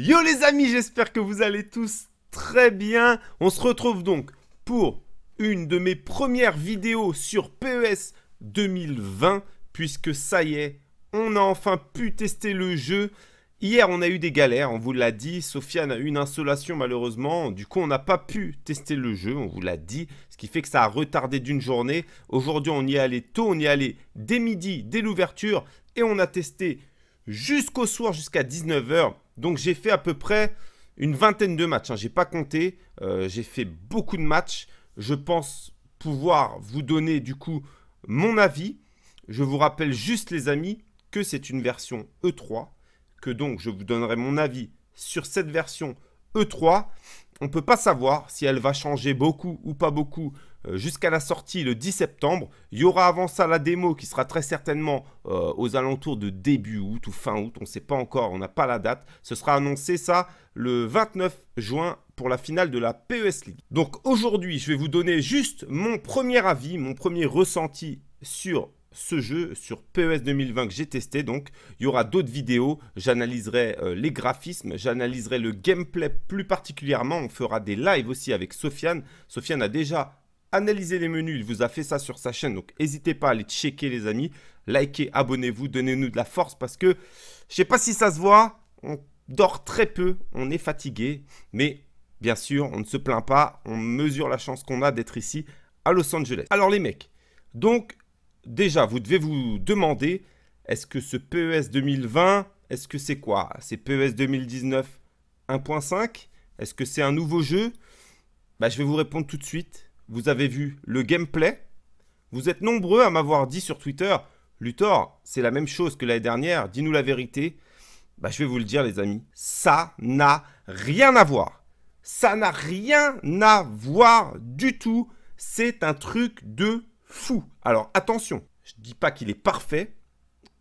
Yo les amis, j'espère que vous allez tous très bien. On se retrouve donc pour une de mes premières vidéos sur PES 2020, puisque ça y est, on a enfin pu tester le jeu. Hier, on a eu des galères, on vous l'a dit. Sofiane a eu une insolation malheureusement. Du coup, on n'a pas pu tester le jeu, on vous l'a dit. Ce qui fait que ça a retardé d'une journée. Aujourd'hui, on y est allé tôt, on y est allé dès midi, dès l'ouverture. Et on a testé jusqu'au soir, jusqu'à 19h. Donc j'ai fait à peu près une vingtaine de matchs. Hein. Je n'ai pas compté. Euh, j'ai fait beaucoup de matchs. Je pense pouvoir vous donner du coup mon avis. Je vous rappelle juste les amis que c'est une version E3. Que donc je vous donnerai mon avis sur cette version E3. On ne peut pas savoir si elle va changer beaucoup ou pas beaucoup euh, jusqu'à la sortie le 10 septembre. Il y aura avant ça la démo qui sera très certainement euh, aux alentours de début août ou fin août. On ne sait pas encore, on n'a pas la date. Ce sera annoncé ça le 29 juin pour la finale de la PES League. Donc aujourd'hui, je vais vous donner juste mon premier avis, mon premier ressenti sur ce jeu sur PES 2020 que j'ai testé. Donc, il y aura d'autres vidéos. J'analyserai euh, les graphismes, j'analyserai le gameplay plus particulièrement. On fera des lives aussi avec Sofiane. Sofiane a déjà analyser les menus. Il vous a fait ça sur sa chaîne. Donc, n'hésitez pas à aller checker, les amis. Likez, abonnez-vous, donnez-nous de la force parce que je sais pas si ça se voit. On dort très peu, on est fatigué. Mais bien sûr, on ne se plaint pas. On mesure la chance qu'on a d'être ici à Los Angeles. Alors, les mecs, donc déjà, vous devez vous demander est-ce que ce PES 2020, est-ce que c'est quoi C'est PES 2019 1.5 Est-ce que c'est un nouveau jeu bah, Je vais vous répondre tout de suite vous avez vu le gameplay. Vous êtes nombreux à m'avoir dit sur Twitter, Luthor, c'est la même chose que l'année dernière, dis-nous la vérité. Bah, je vais vous le dire, les amis, ça n'a rien à voir. Ça n'a rien à voir du tout. C'est un truc de fou. Alors, attention, je ne dis pas qu'il est parfait.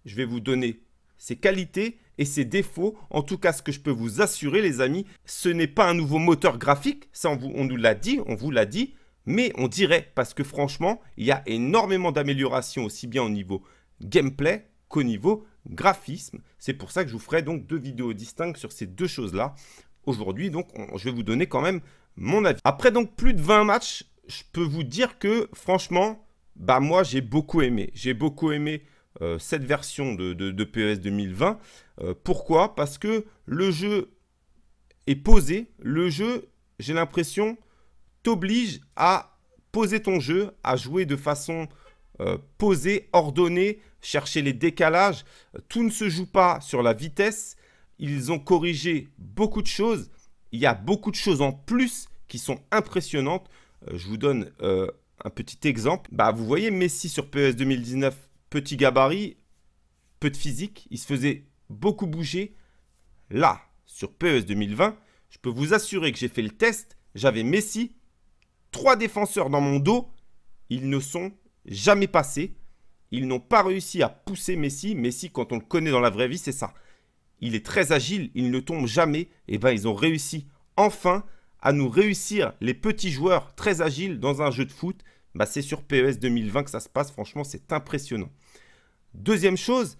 Je vais vous donner ses qualités et ses défauts. En tout cas, ce que je peux vous assurer, les amis, ce n'est pas un nouveau moteur graphique. Ça, vous, on nous l'a dit, on vous l'a dit mais on dirait parce que franchement, il y a énormément d'améliorations aussi bien au niveau gameplay qu'au niveau graphisme. C'est pour ça que je vous ferai donc deux vidéos distinctes sur ces deux choses-là. Aujourd'hui, donc, je vais vous donner quand même mon avis. Après donc plus de 20 matchs, je peux vous dire que franchement, bah moi j'ai beaucoup aimé. J'ai beaucoup aimé euh, cette version de, de, PES 2020. Euh, pourquoi Parce que le jeu est posé, le jeu, j'ai l'impression, t'oblige à poser ton jeu, à jouer de façon euh, posée, ordonnée, chercher les décalages. Tout ne se joue pas sur la vitesse. Ils ont corrigé beaucoup de choses. Il y a beaucoup de choses en plus qui sont impressionnantes. Euh, je vous donne euh, un petit exemple. Bah, vous voyez Messi sur PES 2019, petit gabarit, peu de physique. Il se faisait beaucoup bouger. Là, sur PES 2020, je peux vous assurer que j'ai fait le test. J'avais Messi trois défenseurs dans mon dos, ils ne sont jamais passés. Ils n'ont pas réussi à pousser Messi. Messi, quand on le connaît dans la vraie vie, c'est ça. Il est très agile, il ne tombe jamais. Et eh bien, ils ont réussi enfin à nous réussir les petits joueurs très agiles dans un jeu de foot. Bah, c'est sur PES 2020 que ça se passe. Franchement, c'est impressionnant. Deuxième chose,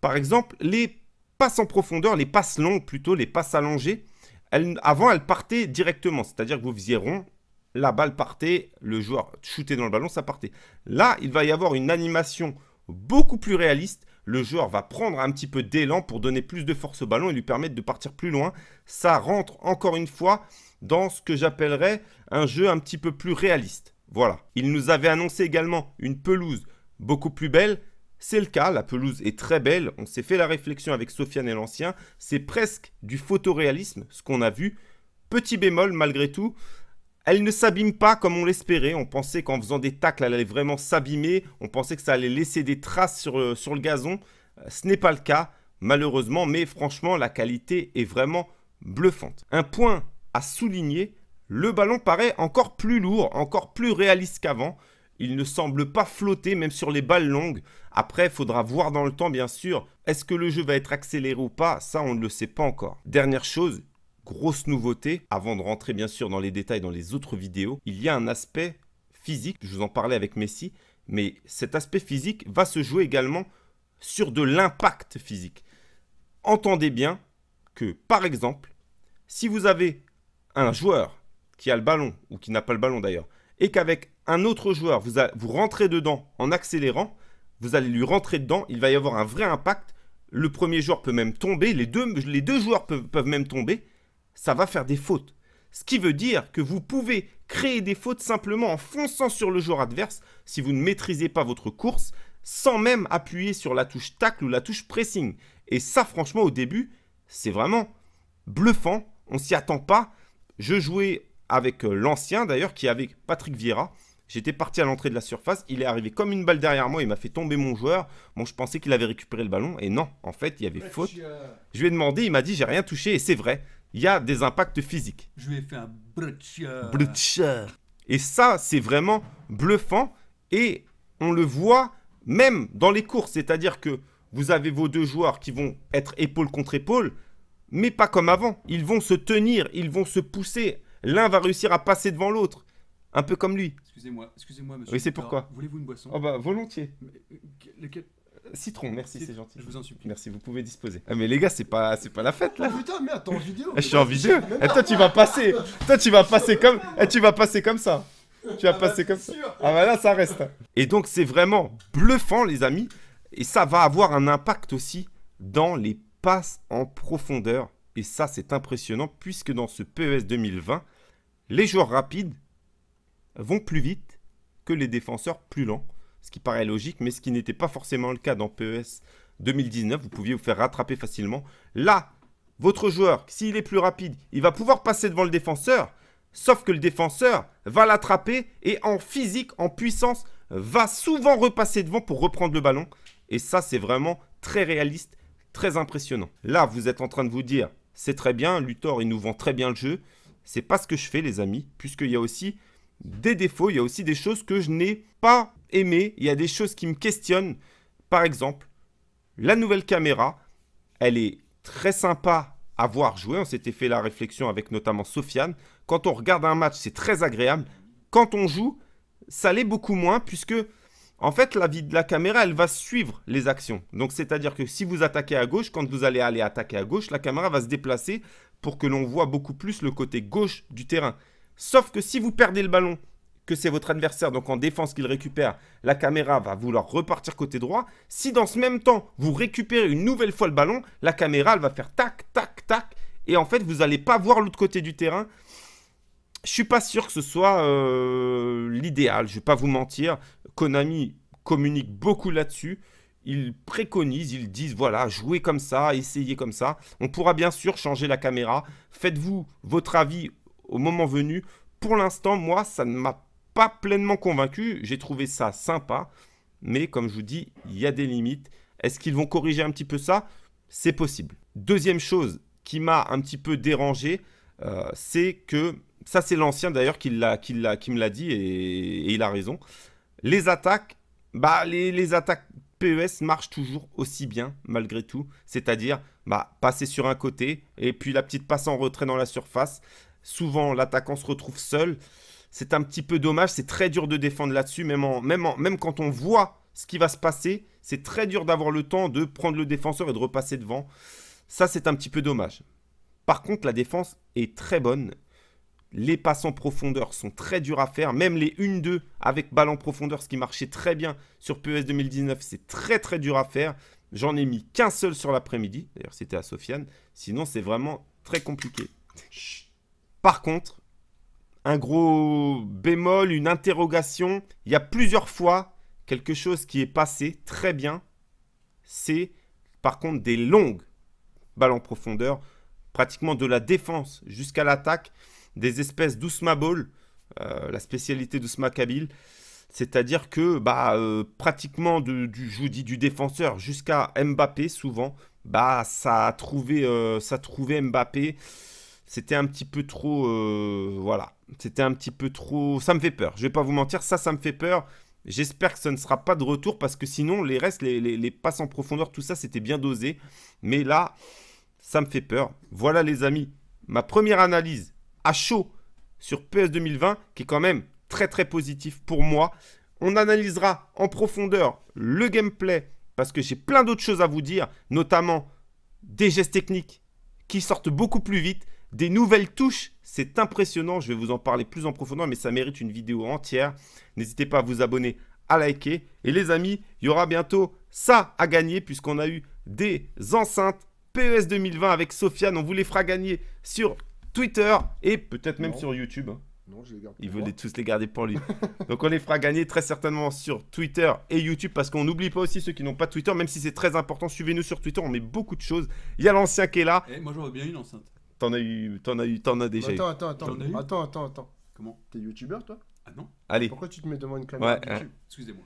par exemple, les passes en profondeur, les passes longues plutôt, les passes allongées. Elles, avant, elles partaient directement. C'est-à-dire que vous faisiez rond, la balle partait, le joueur shootait dans le ballon, ça partait. Là, il va y avoir une animation beaucoup plus réaliste. Le joueur va prendre un petit peu d'élan pour donner plus de force au ballon et lui permettre de partir plus loin. Ça rentre encore une fois dans ce que j'appellerais un jeu un petit peu plus réaliste. Voilà. Il nous avait annoncé également une pelouse beaucoup plus belle. C'est le cas, la pelouse est très belle. On s'est fait la réflexion avec Sofiane et l'ancien. C'est presque du photoréalisme, ce qu'on a vu. Petit bémol malgré tout, elle ne s'abîme pas comme on l'espérait. On pensait qu'en faisant des tacles, elle allait vraiment s'abîmer. On pensait que ça allait laisser des traces sur le, euh, sur le gazon. Euh, ce n'est pas le cas, malheureusement. Mais franchement, la qualité est vraiment bluffante. Un point à souligner, le ballon paraît encore plus lourd, encore plus réaliste qu'avant. Il ne semble pas flotter même sur les balles longues. Après, il faudra voir dans le temps bien sûr. Est-ce que le jeu va être accéléré ou pas Ça, on ne le sait pas encore. Dernière chose, grosse nouveauté, avant de rentrer bien sûr dans les détails dans les autres vidéos, il y a un aspect physique, je vous en parlais avec Messi, mais cet aspect physique va se jouer également sur de l'impact physique. Entendez bien que, par exemple, si vous avez un joueur qui a le ballon, ou qui n'a pas le ballon d'ailleurs, et qu'avec un autre joueur, vous, vous rentrez dedans en accélérant, vous allez lui rentrer dedans, il va y avoir un vrai impact, le premier joueur peut même tomber, les deux, les deux joueurs peuvent même tomber, ça va faire des fautes. Ce qui veut dire que vous pouvez créer des fautes simplement en fonçant sur le joueur adverse si vous ne maîtrisez pas votre course, sans même appuyer sur la touche tacle ou la touche pressing. Et ça, franchement, au début, c'est vraiment bluffant. On s'y attend pas. Je jouais avec euh, l'ancien d'ailleurs, qui avait Patrick Vieira. J'étais parti à l'entrée de la surface, il est arrivé comme une balle derrière moi, il m'a fait tomber mon joueur. Bon, je pensais qu'il avait récupéré le ballon, et non, en fait, il y avait faute. Euh, je lui ai demandé, il m'a dit, j'ai rien touché, et c'est vrai il y a des impacts physiques. Je vais faire un brutcher. Et ça, c'est vraiment bluffant. Et on le voit même dans les courses. C'est-à-dire que vous avez vos deux joueurs qui vont être épaule contre épaule, mais pas comme avant. Ils vont se tenir, ils vont se pousser. L'un va réussir à passer devant l'autre. Un peu comme lui. Excusez-moi, excusez-moi, monsieur. Oui, c'est pourquoi. Voulez-vous une boisson Ah bah, volontiers. Euh, lequel Citron, merci, c'est gentil. Je vous en supplie. Merci, vous pouvez disposer. Ah, mais les gars, c'est pas, c'est pas la fête là. Oh, putain, mais attends vidéo. Eh, je suis en vidéo. Et eh, toi, tu vas passer. Toi, tu vas passer comme. Et eh, tu vas passer comme ça. Tu vas ah, passer bah, comme ça. Ah, bah là, ça reste. Et donc, c'est vraiment bluffant, les amis. Et ça va avoir un impact aussi dans les passes en profondeur. Et ça, c'est impressionnant puisque dans ce PES 2020, les joueurs rapides vont plus vite que les défenseurs plus lents ce qui paraît logique, mais ce qui n'était pas forcément le cas dans PES 2019. Vous pouviez vous faire rattraper facilement. Là, votre joueur, s'il est plus rapide, il va pouvoir passer devant le défenseur, sauf que le défenseur va l'attraper et en physique, en puissance, va souvent repasser devant pour reprendre le ballon. Et ça, c'est vraiment très réaliste, très impressionnant. Là, vous êtes en train de vous dire, c'est très bien, Luthor, il nous vend très bien le jeu. C'est pas ce que je fais, les amis, puisqu'il y a aussi des défauts, il y a aussi des choses que je n'ai pas aimé, il y a des choses qui me questionnent. Par exemple, la nouvelle caméra, elle est très sympa à voir jouer. On s'était fait la réflexion avec notamment Sofiane. Quand on regarde un match, c'est très agréable. Quand on joue, ça l'est beaucoup moins puisque, en fait, la vie de la caméra, elle va suivre les actions. Donc, c'est-à-dire que si vous attaquez à gauche, quand vous allez aller attaquer à gauche, la caméra va se déplacer pour que l'on voit beaucoup plus le côté gauche du terrain. Sauf que si vous perdez le ballon c'est votre adversaire, donc en défense qu'il récupère, la caméra va vouloir repartir côté droit. Si dans ce même temps, vous récupérez une nouvelle fois le ballon, la caméra, elle va faire tac, tac, tac. Et en fait, vous n'allez pas voir l'autre côté du terrain. Je suis pas sûr que ce soit euh, l'idéal, je vais pas vous mentir. Konami communique beaucoup là-dessus. Ils préconisent, ils disent voilà, jouez comme ça, essayez comme ça. On pourra bien sûr changer la caméra. Faites-vous votre avis au moment venu. Pour l'instant, moi, ça ne m'a pleinement convaincu. J'ai trouvé ça sympa. Mais comme je vous dis, il y a des limites. Est-ce qu'ils vont corriger un petit peu ça C'est possible. Deuxième chose qui m'a un petit peu dérangé, euh, c'est que, ça c'est l'ancien d'ailleurs qui, l'a qui, me l'a dit et, il a raison, les attaques, bah, les, les attaques PES marchent toujours aussi bien malgré tout. C'est-à-dire bah, passer sur un côté et puis la petite passe en retrait dans la surface. Souvent l'attaquant se retrouve seul. C'est un petit peu dommage, c'est très dur de défendre là-dessus, même, quand on voit ce qui va se passer, c'est très dur d'avoir le temps de prendre le défenseur et de repasser devant. Ça, c'est un petit peu dommage. Par contre, la défense est très bonne. Les passes en profondeur sont très durs à faire. Même les 1-2 avec balle en profondeur, ce qui marchait très bien sur PES 2019, c'est très très dur à faire. J'en ai mis qu'un seul sur l'après-midi. D'ailleurs, c'était à Sofiane. Sinon, c'est vraiment très compliqué. Par contre, un gros bémol, une interrogation. Il y a plusieurs fois quelque chose qui est passé très bien. C'est par contre des longues balles en profondeur, pratiquement de la défense jusqu'à l'attaque, des espèces d'Ousma Ball, euh, la spécialité d'Ousma Kabil. C'est-à-dire que bah, euh, pratiquement du, je vous du défenseur jusqu'à Mbappé, souvent, bah, ça, a trouvé, euh, ça a trouvé Mbappé c'était un petit peu trop. Euh, voilà. C'était un petit peu trop. Ça me fait peur. Je vais pas vous mentir, ça, ça me fait peur. J'espère que ça ne sera pas de retour parce que sinon, les restes, les, les passes en profondeur, tout ça, c'était bien dosé. Mais là, ça me fait peur. Voilà, les amis, ma première analyse à chaud sur PS 2020 qui est quand même très très positif pour moi. On analysera en profondeur le gameplay parce que j'ai plein d'autres choses à vous dire, notamment des gestes techniques qui sortent beaucoup plus vite, des nouvelles touches, c'est impressionnant. Je vais vous en parler plus en profondeur, mais ça mérite une vidéo entière. N'hésitez pas à vous abonner, à liker. Et les amis, il y aura bientôt ça à gagner puisqu'on a eu des enceintes PES 2020 avec Sofiane. On vous les fera gagner sur Twitter et peut-être même sur YouTube. Hein. Non, je Il tous les garder pour lui. Donc on les fera gagner très certainement sur Twitter et YouTube parce qu'on n'oublie pas aussi ceux qui n'ont pas Twitter, même si c'est très important. Suivez-nous sur Twitter, on met beaucoup de choses. Il y a l'ancien qui est là. Eh, moi j'en bien une enceinte. T'en as eu, t'en as eu, t'en as déjà eu. Attends, attends, attends, attends, attends, attends. Comment T'es youtubeur toi Ah non Allez. Pourquoi tu te mets devant une caméra YouTube Excusez-moi.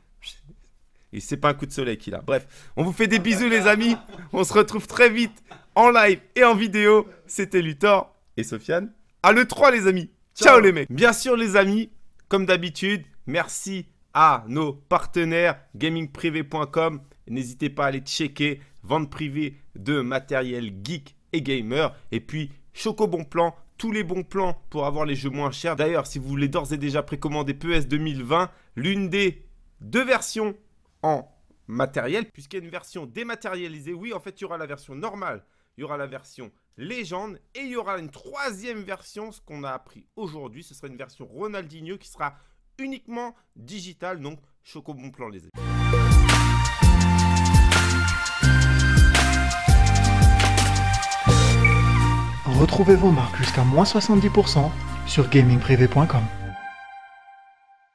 Et c'est pas un coup de soleil qu'il a. Bref, on vous fait des bisous les amis. On se retrouve très vite en live et en vidéo. C'était Luthor et Sofiane. À l'E3 les amis. Ciao. Ciao les mecs. Bien sûr les amis, comme d'habitude, merci à nos partenaires gamingprivé.com. N'hésitez pas à aller checker vente privée de matériel geek et gamer. Et puis Choco Bon Plan, tous les bons plans pour avoir les jeux moins chers. D'ailleurs, si vous voulez d'ores et déjà précommander PES 2020, l'une des deux versions en matériel, puisqu'il y a une version dématérialisée. Oui, en fait, il y aura la version normale, il y aura la version légende, et il y aura une troisième version, ce qu'on a appris aujourd'hui, ce sera une version Ronaldinho qui sera uniquement digitale, donc choco bon plan les amis. Retrouvez vos marques jusqu'à moins 70% sur gamingprivé.com.